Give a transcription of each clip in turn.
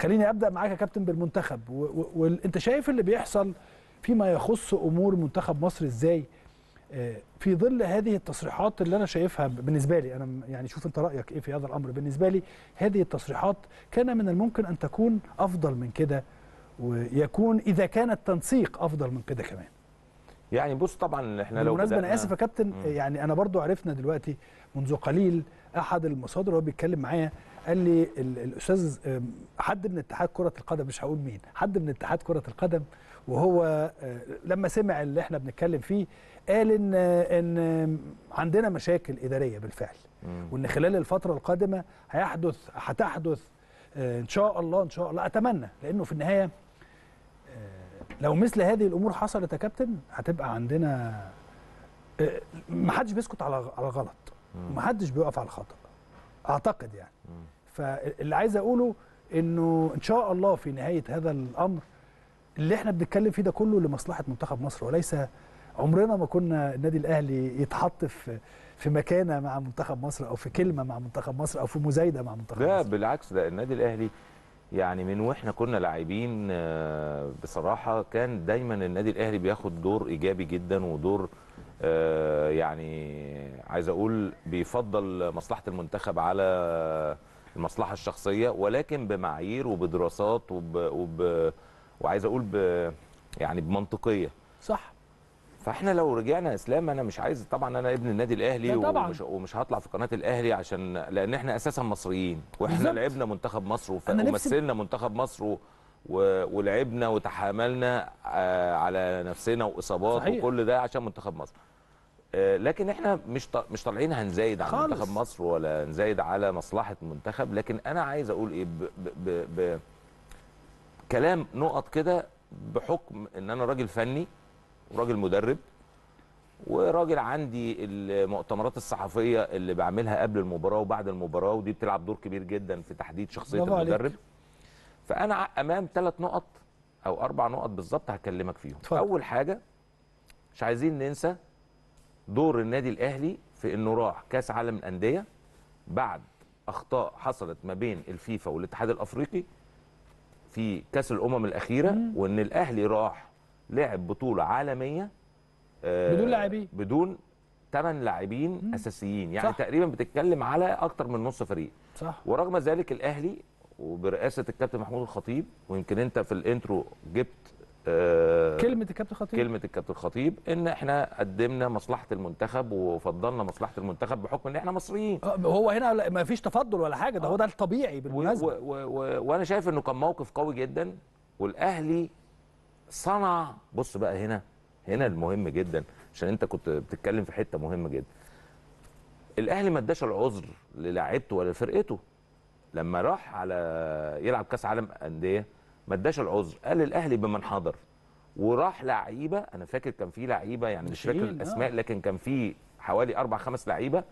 خليني ابدا معاك يا كابتن بالمنتخب وانت شايف اللي بيحصل فيما يخص امور منتخب مصر ازاي آه، في ظل هذه التصريحات اللي انا شايفها بالنسبه لي انا يعني شوف انت رايك ايه في هذا الامر بالنسبه لي هذه التصريحات كان من الممكن ان تكون افضل من كده ويكون اذا كان التنسيق افضل من كده كمان يعني بص طبعا احنا لو بالمناسبه انا اسف يا كابتن يعني انا برضو عرفنا دلوقتي منذ قليل احد المصادر وهو بيتكلم معايا قال لي الاستاذ حد من اتحاد كره القدم مش هقول مين حد من اتحاد كره القدم وهو آه، لما سمع اللي احنا بنتكلم فيه قال ان ان عندنا مشاكل اداريه بالفعل وان خلال الفتره القادمه هيحدث هتحدث آه، ان شاء الله ان شاء الله اتمنى لانه في النهايه آه، لو مثل هذه الامور حصلت يا كابتن هتبقى عندنا محدش بيسكت على على الغلط ومحدش بيقف على الخطأ اعتقد يعني فاللي عايز اقوله انه ان شاء الله في نهايه هذا الامر اللي احنا بنتكلم فيه ده كله لمصلحه منتخب مصر وليس عمرنا ما كنا النادي الاهلي يتحط في في مكانه مع منتخب مصر او في كلمه مع منتخب مصر او في مزايده مع منتخب ده مصر لا بالعكس ده النادي الاهلي يعني من واحنا كنا لاعبين آه، بصراحه كان دايما النادي الاهلي بياخد دور ايجابي جدا ودور آه، يعني عايز اقول بيفضل مصلحه المنتخب على المصلحه الشخصيه ولكن بمعايير وبدراسات وب... وب... وعايز اقول ب... يعني بمنطقيه صح فاحنا لو رجعنا اسلام انا مش عايز طبعا انا ابن النادي الاهلي ومش, ومش هطلع في قناه الاهلي عشان لان احنا اساسا مصريين واحنا بالزبط. لعبنا منتخب مصر وف... ومثلنا منتخب مصر و... و... ولعبنا وتحاملنا آه، على نفسنا واصابات صحيح. وكل ده عشان منتخب مصر آه، لكن احنا مش مش طالعين هنزايد على منتخب مصر ولا هنزايد على مصلحه المنتخب لكن انا عايز اقول ايه ب ب ب ب كلام نقط كده بحكم ان انا راجل فني وراجل مدرب وراجل عندي المؤتمرات الصحفيه اللي بعملها قبل المباراه وبعد المباراه ودي بتلعب دور كبير جدا في تحديد شخصيه المدرب فانا امام ثلاث نقط او اربع نقط بالظبط هكلمك فيهم اتفضل. اول حاجه مش عايزين ننسى دور النادي الاهلي في انه راح كاس عالم الانديه بعد اخطاء حصلت ما بين الفيفا والاتحاد الافريقي في كاس الامم الاخيره مم. وان الاهلي راح لعب بطوله عالميه آه، بدون لاعبين بدون ثمان لاعبين اساسيين يعني صح. تقريبا بتتكلم على اكتر من نص فريق صح ورغم ذلك الاهلي وبرئاسه الكابتن محمود الخطيب ويمكن انت في الانترو جبت آه، كلمه الكابتن خطيب كلمه الكابتن خطيب ان احنا قدمنا مصلحه المنتخب وفضلنا مصلحه المنتخب بحكم ان احنا مصريين آه، هو هنا ما فيش تفضل ولا حاجه ده هو ده الطبيعي بالمناسبه وانا شايف انه كان موقف قوي جدا والاهلي صنع بص بقى هنا هنا المهم جدا عشان انت كنت بتتكلم في حته مهمه جدا الاهلي ما اداش العذر للاعيبته ولا فرقته لما راح على يلعب كاس عالم انديه ما اداش العذر قال الاهلي بمن حضر وراح لعيبه انا فاكر كان في لعيبه يعني مش فاكر الاسماء آه. لكن كان في حوالي اربع خمس لعيبه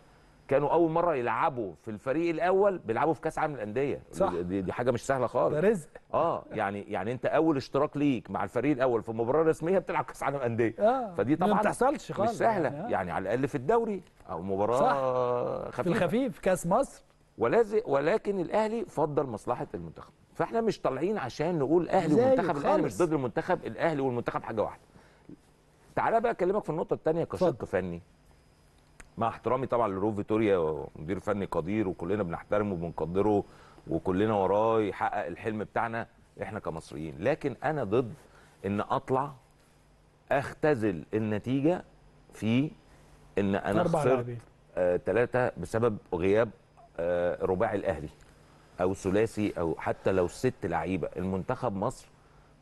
كانوا اول مره يلعبوا في الفريق الاول بيلعبوا في كاس عالم الانديه صح دي, دي حاجه مش سهله خالص ده رزق اه يعني يعني انت اول اشتراك ليك مع الفريق الاول في مباراه رسميه بتلعب كاس عالم الانديه آه. فدي طبعا ما بتحصلش خالص مش سهله يعني, آه. يعني على الاقل في الدوري او مباراه صح. خفيفه في الخفيف كاس مصر ولكن الاهلي فضل مصلحه المنتخب فاحنا مش طالعين عشان نقول اهلي ومنتخب الاهلي مش ضد المنتخب الاهلي والمنتخب حاجه واحده تعالى بقى اكلمك في النقطه الثانيه كشق فني مع احترامي طبعا لرو فيتوريا مدير فني قدير وكلنا بنحترمه وبنقدره وكلنا وراه يحقق الحلم بتاعنا احنا كمصريين لكن انا ضد ان اطلع اختزل النتيجه في ان انا خسرت ثلاثه آه بسبب غياب آه رباعي الاهلي او ثلاثي او حتى لو ست لعيبه المنتخب مصر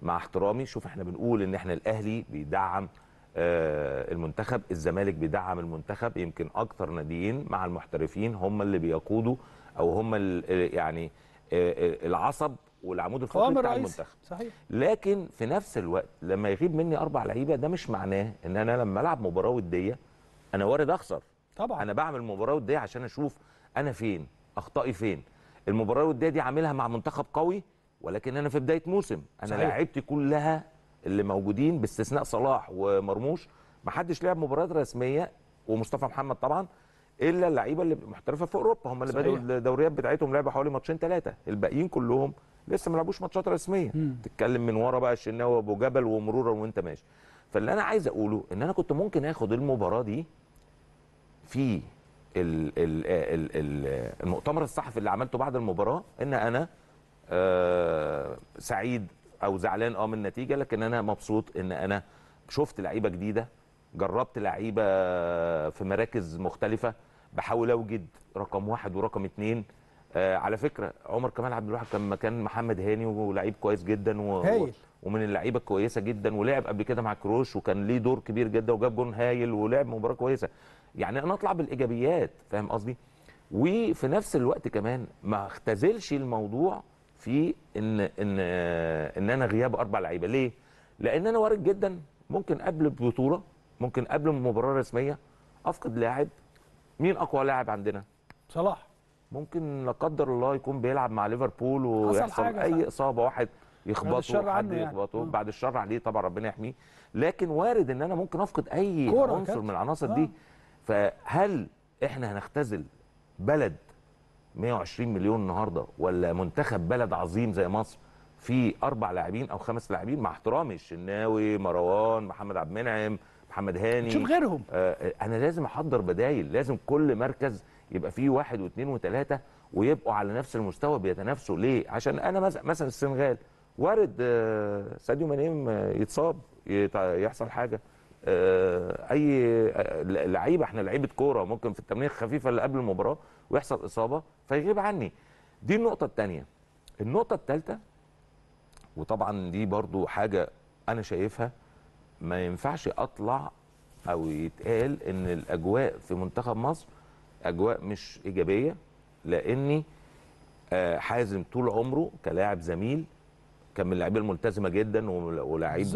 مع احترامي شوف احنا بنقول ان احنا الاهلي بيدعم آه، المنتخب الزمالك بيدعم المنتخب يمكن اكتر ناديين مع المحترفين هم اللي بيقودوا او هم يعني آه، آه، العصب والعمود الفقري بتاع المنتخب صحيح. لكن في نفس الوقت لما يغيب مني اربع لعيبه ده مش معناه ان انا لما العب مباراه وديه انا وارد اخسر طبعا انا بعمل مباراه وديه عشان اشوف انا فين اخطائي فين المباراه الوديه دي عاملها مع منتخب قوي ولكن انا في بدايه موسم انا لعيبتي كلها اللي موجودين باستثناء صلاح ومرموش ما حدش لعب مباريات رسميه ومصطفى محمد طبعا الا اللعيبه اللي محترفه في اوروبا هم اللي بداوا الدوريات بتاعتهم لعبوا حوالي ماتشين ثلاثه الباقيين كلهم لسه ما لعبوش ماتشات رسميه مم. تتكلم من ورا بقى الشناوي وابو جبل ومرورا وانت ماشي فاللي انا عايز اقوله ان انا كنت ممكن اخد المباراه دي في المؤتمر الصحفي اللي عملته بعد المباراه ان انا آه، سعيد او زعلان اه من النتيجه لكن انا مبسوط ان انا شفت لعيبه جديده جربت لعيبه في مراكز مختلفه بحاول اوجد رقم واحد ورقم اثنين آه، على فكره عمر كمال عبد الواحد كان مكان محمد هاني ولعيب كويس جدا و... هايل. ومن اللعيبه الكويسه جدا ولعب قبل كده مع كروش وكان ليه دور كبير جدا وجاب جون هايل ولعب مباراه كويسه يعني انا اطلع بالايجابيات فاهم قصدي وفي نفس الوقت كمان ما اختزلش الموضوع في ان ان آه، ان انا غياب اربع لعيبه ليه لان انا وارد جدا ممكن قبل بطوله ممكن قبل مباراه رسميه افقد لاعب مين اقوى لاعب عندنا صلاح ممكن لا قدر الله يكون بيلعب مع ليفربول ويحصل اي اصابه واحد يخبطه حد يعني. يخبطه يعني. بعد الشر عليه طبعا ربنا يحميه لكن وارد ان انا ممكن افقد اي عنصر من العناصر آه. دي فهل احنا هنختزل بلد 120 مليون النهارده ولا منتخب بلد عظيم زي مصر في اربع لاعبين او خمس لاعبين مع احترامي الشناوي مروان محمد عبد المنعم محمد هاني شوف غيرهم آه،, آه انا لازم احضر بدايل لازم كل مركز يبقى فيه واحد واثنين وثلاثه ويبقوا على نفس المستوى بيتنافسوا ليه عشان انا مثلا السنغال وارد آه ساديو مانيم آه، يتصاب يحصل حاجه آه، اي آه، لعيبه احنا لعيبه كوره ممكن في التمرين الخفيفه اللي قبل المباراه ويحصل اصابه فيغيب عني دي النقطه الثانيه النقطه الثالثه وطبعا دي برضو حاجه انا شايفها ما ينفعش اطلع او يتقال ان الاجواء في منتخب مصر اجواء مش ايجابيه لاني آه، حازم طول عمره كلاعب زميل كان من اللعيبه الملتزمه جدا ولاعيب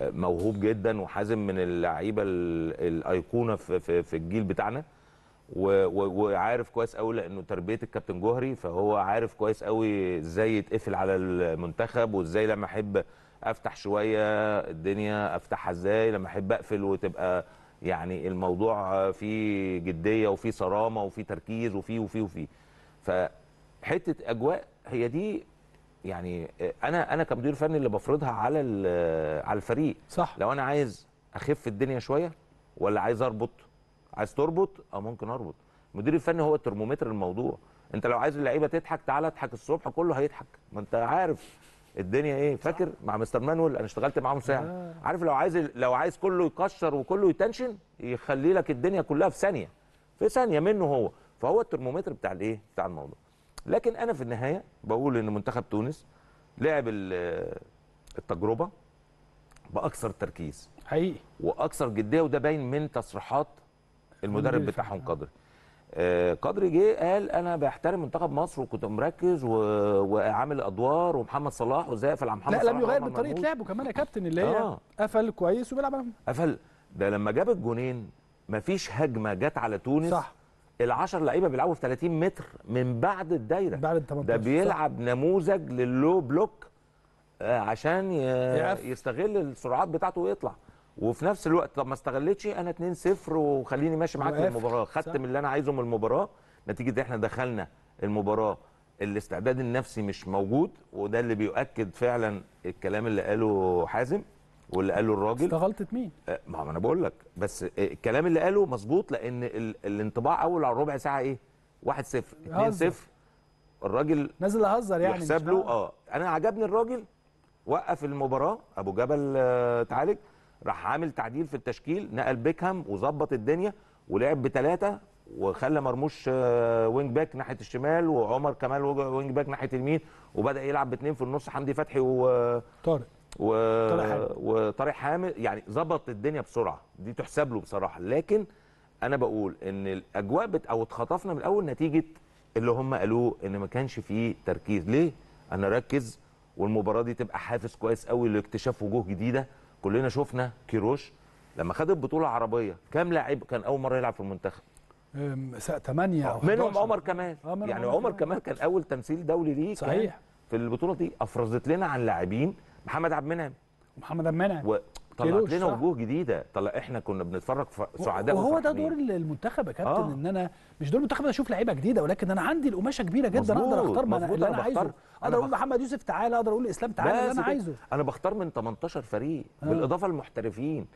موهوب جدا وحازم من اللعيبه الايقونه في, في الجيل بتاعنا وعارف كويس قوي لانه تربيه الكابتن جوهري فهو عارف كويس قوي ازاي يتقفل على المنتخب وازاي لما احب افتح شويه الدنيا افتحها ازاي لما احب اقفل وتبقى يعني الموضوع فيه جديه وفيه صرامه وفيه تركيز وفيه وفيه وفيه فحته اجواء هي دي يعني آه، انا انا كمدير فني اللي بفرضها على آه، على الفريق صح لو انا عايز اخف الدنيا شويه ولا عايز اربط عايز تربط اه ممكن اربط المدير الفني هو الترمومتر الموضوع انت لو عايز اللعيبه تضحك تعالى اضحك الصبح كله هيضحك ما انت عارف الدنيا ايه فاكر مع مستر مانويل انا اشتغلت معاهم ساعه آه. عارف لو عايز لو عايز كله يكشر وكله يتنشن يخلي لك الدنيا كلها في ثانيه في ثانيه منه هو فهو الترمومتر بتاع الايه بتاع الموضوع لكن انا في النهايه بقول ان منتخب تونس لعب التجربه باكثر تركيز حقيقي واكثر جديه وده باين من تصريحات المدرب بتاعهم قدري آه، قدري جه قال انا بحترم منتخب مصر وكنت مركز و... وعامل ادوار ومحمد صلاح قفل على محمد لا صلاح لا لم يغير من طريقه لعبه كمان يا كابتن اللي هي آه. قفل كويس وبيلعب قفل ده لما جاب الجونين مفيش هجمه جت على تونس صح ال10 لعيبه بيلعبوا في 30 متر من بعد الدايره بعد ال 18 ده بيلعب صح. نموذج لللو بلوك آه، عشان يستغل السرعات بتاعته ويطلع وفي نفس الوقت طب ما استغلتش انا 2-0 وخليني ماشي معاك في المباراه خدت من اللي انا عايزه من المباراه نتيجه احنا دخلنا المباراه الاستعداد النفسي مش موجود وده اللي بيؤكد فعلا الكلام اللي قاله حازم واللي قاله الراجل استغلطت مين؟ آه، ما انا بقول لك بس آه، الكلام اللي قاله مظبوط لان الانطباع اول على ربع ساعه ايه؟ 1 0 2 0 الراجل نازل اهزر يعني يحسب له اه انا عجبني الراجل وقف المباراه ابو جبل آه، تعالج راح عامل تعديل في التشكيل نقل بيكهام وظبط الدنيا ولعب بثلاثه وخلى مرموش وينج باك ناحيه الشمال وعمر كمال وينج باك ناحيه اليمين وبدا يلعب باثنين في النص حمدي فتحي وطارق و... وطارق حامد يعني ظبط الدنيا بسرعه دي تحسب له بصراحه لكن انا بقول ان الاجواء بت... او اتخطفنا من الاول نتيجه اللي هم قالوه ان ما كانش فيه تركيز ليه انا ركز والمباراه دي تبقى حافز كويس قوي لاكتشاف وجوه جديده كلنا شفنا كيروش لما خد البطوله العربيه كام لاعب كان اول مره يلعب في المنتخب ثمانية أو منهم عمر كمال آه، يعني عمر كمال كان اول تمثيل دولي ليه صحيح في البطوله دي افرزت لنا عن لاعبين محمد عبد المنعم محمد عبد المنعم و... طلعت لنا وجوه جديده طلع احنا كنا بنتفرج سعداء وهو ده دور المنتخب يا كابتن آه. ان انا مش دور المنتخب اشوف لعيبه جديده ولكن انا عندي القماشه كبيره جدا مزبوط. اقدر اختار ما انا, اللي أنا, أنا عايزه اقدر أنا اقول محمد يوسف تعالى اقدر اقول اسلام تعالى اللي انا عايزه انا بختار من 18 فريق آه. بالاضافه للمحترفين